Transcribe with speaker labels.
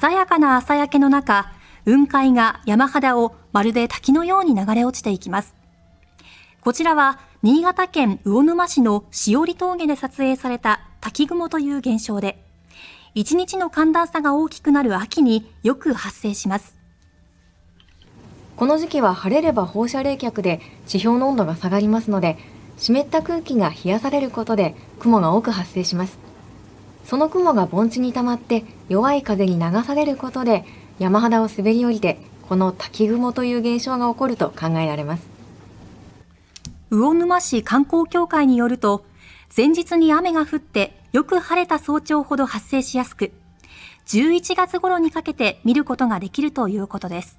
Speaker 1: 鮮やかな朝焼けの中、雲海が山肌をまるで滝のように流れ落ちていきます。こちらは新潟県魚沼市のしおり峠で撮影された滝雲という現象で、1日の
Speaker 2: 寒暖差が大きくなる秋によく発生します。この時期は晴れれば放射冷却で地表の温度が下がりますので、湿った空気が冷やされることで雲が多く発生します。その雲が盆地に溜まって弱い風に流されることで山肌を滑り降りてこの滝雲という現象が起こると考えられます魚沼市観光協会によ
Speaker 1: ると前日に雨が降ってよく晴れた早朝ほど発生しやすく11月頃にかけて見ることができるということです